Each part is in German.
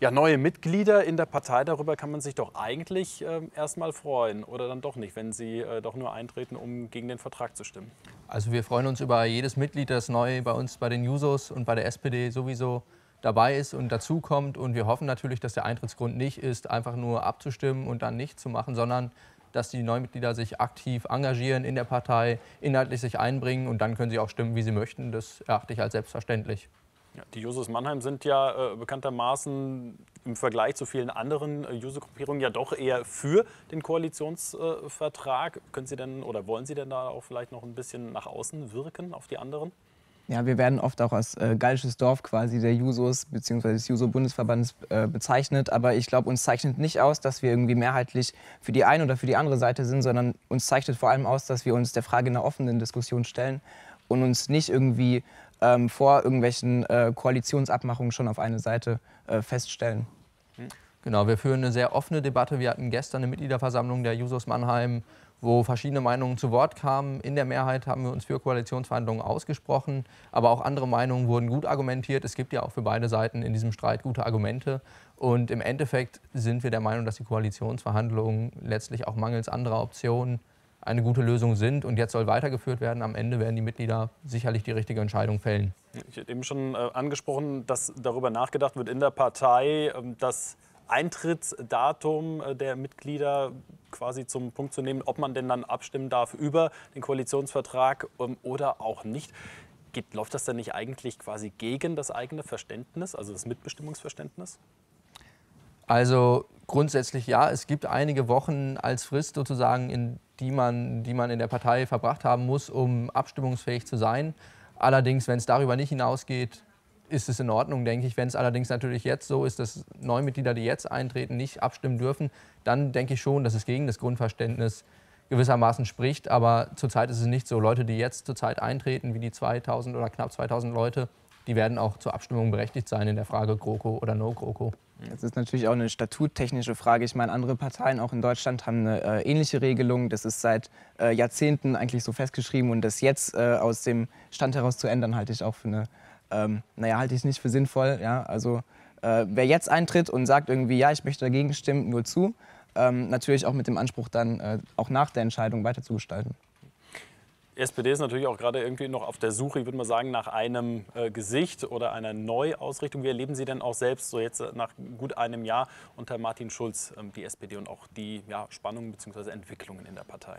ja, neue Mitglieder in der Partei, darüber kann man sich doch eigentlich äh, erstmal freuen oder dann doch nicht, wenn sie äh, doch nur eintreten, um gegen den Vertrag zu stimmen. Also wir freuen uns über jedes Mitglied, das neu bei uns bei den Jusos und bei der SPD sowieso dabei ist und dazukommt. Und wir hoffen natürlich, dass der Eintrittsgrund nicht ist, einfach nur abzustimmen und dann nichts zu machen, sondern dass die Neumitglieder sich aktiv engagieren in der Partei, inhaltlich sich einbringen und dann können sie auch stimmen, wie sie möchten. Das erachte ich als selbstverständlich. Die Jusos Mannheim sind ja äh, bekanntermaßen im Vergleich zu vielen anderen äh, Juso-Gruppierungen ja doch eher für den Koalitionsvertrag. Äh, Können Sie denn oder wollen Sie denn da auch vielleicht noch ein bisschen nach außen wirken auf die anderen? Ja, wir werden oft auch als äh, gallisches Dorf quasi der Jusos bzw. des Juso-Bundesverbandes äh, bezeichnet. Aber ich glaube, uns zeichnet nicht aus, dass wir irgendwie mehrheitlich für die eine oder für die andere Seite sind, sondern uns zeichnet vor allem aus, dass wir uns der Frage in einer offenen Diskussion stellen und uns nicht irgendwie ähm, vor irgendwelchen äh, Koalitionsabmachungen schon auf eine Seite äh, feststellen. Hm. Genau, wir führen eine sehr offene Debatte. Wir hatten gestern eine Mitgliederversammlung der Jusos Mannheim, wo verschiedene Meinungen zu Wort kamen. In der Mehrheit haben wir uns für Koalitionsverhandlungen ausgesprochen, aber auch andere Meinungen wurden gut argumentiert. Es gibt ja auch für beide Seiten in diesem Streit gute Argumente. Und im Endeffekt sind wir der Meinung, dass die Koalitionsverhandlungen letztlich auch mangels anderer Optionen eine gute Lösung sind. Und jetzt soll weitergeführt werden. Am Ende werden die Mitglieder sicherlich die richtige Entscheidung fällen. Ich hätte eben schon äh, angesprochen, dass darüber nachgedacht wird in der Partei, ähm, das Eintrittsdatum äh, der Mitglieder quasi zum Punkt zu nehmen, ob man denn dann abstimmen darf über den Koalitionsvertrag ähm, oder auch nicht. Geht, läuft das denn nicht eigentlich quasi gegen das eigene Verständnis, also das Mitbestimmungsverständnis? Also grundsätzlich ja, es gibt einige Wochen als Frist sozusagen, in die man, die man in der Partei verbracht haben muss, um abstimmungsfähig zu sein. Allerdings, wenn es darüber nicht hinausgeht, ist es in Ordnung, denke ich. Wenn es allerdings natürlich jetzt so ist, dass Neumitglieder, die jetzt eintreten, nicht abstimmen dürfen, dann denke ich schon, dass es gegen das Grundverständnis gewissermaßen spricht. Aber zurzeit ist es nicht so. Leute, die jetzt zurzeit eintreten, wie die 2000 oder knapp 2000 Leute, die werden auch zur Abstimmung berechtigt sein in der Frage GroKo oder No-GroKo. Das ist natürlich auch eine statuttechnische Frage. Ich meine, andere Parteien auch in Deutschland haben eine äh, ähnliche Regelung. Das ist seit äh, Jahrzehnten eigentlich so festgeschrieben und das jetzt äh, aus dem Stand heraus zu ändern, halte ich auch für eine, ähm, naja, halte ich nicht für sinnvoll. Ja? Also äh, wer jetzt eintritt und sagt irgendwie, ja, ich möchte dagegen stimmen, nur zu, ähm, natürlich auch mit dem Anspruch dann äh, auch nach der Entscheidung weiterzugestalten. SPD ist natürlich auch gerade irgendwie noch auf der Suche, ich würde mal sagen, nach einem äh, Gesicht oder einer Neuausrichtung. Wie erleben Sie denn auch selbst so jetzt äh, nach gut einem Jahr unter Martin Schulz ähm, die SPD und auch die ja, Spannungen bzw. Entwicklungen in der Partei?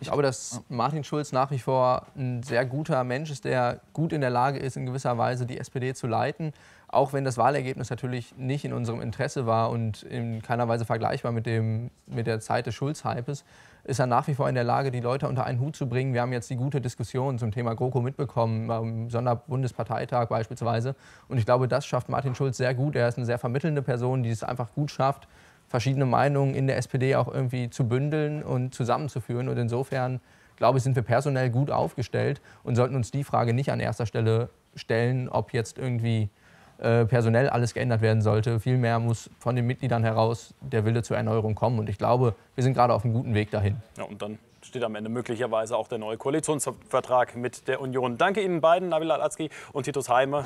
Ich glaube, dass Martin Schulz nach wie vor ein sehr guter Mensch ist, der gut in der Lage ist, in gewisser Weise die SPD zu leiten. Auch wenn das Wahlergebnis natürlich nicht in unserem Interesse war und in keiner Weise vergleichbar mit, dem, mit der Zeit des Schulz-Hypes ist er nach wie vor in der Lage, die Leute unter einen Hut zu bringen. Wir haben jetzt die gute Diskussion zum Thema GroKo mitbekommen, am Sonderbundesparteitag beispielsweise. Und ich glaube, das schafft Martin Schulz sehr gut. Er ist eine sehr vermittelnde Person, die es einfach gut schafft, verschiedene Meinungen in der SPD auch irgendwie zu bündeln und zusammenzuführen. Und insofern, glaube ich, sind wir personell gut aufgestellt und sollten uns die Frage nicht an erster Stelle stellen, ob jetzt irgendwie äh, personell alles geändert werden sollte. Vielmehr muss von den Mitgliedern heraus der Wille zur Erneuerung kommen. Und ich glaube, wir sind gerade auf einem guten Weg dahin. Ja, und dann steht am Ende möglicherweise auch der neue Koalitionsvertrag mit der Union. Danke Ihnen beiden, Nabil Al-Azki und Titus Heime.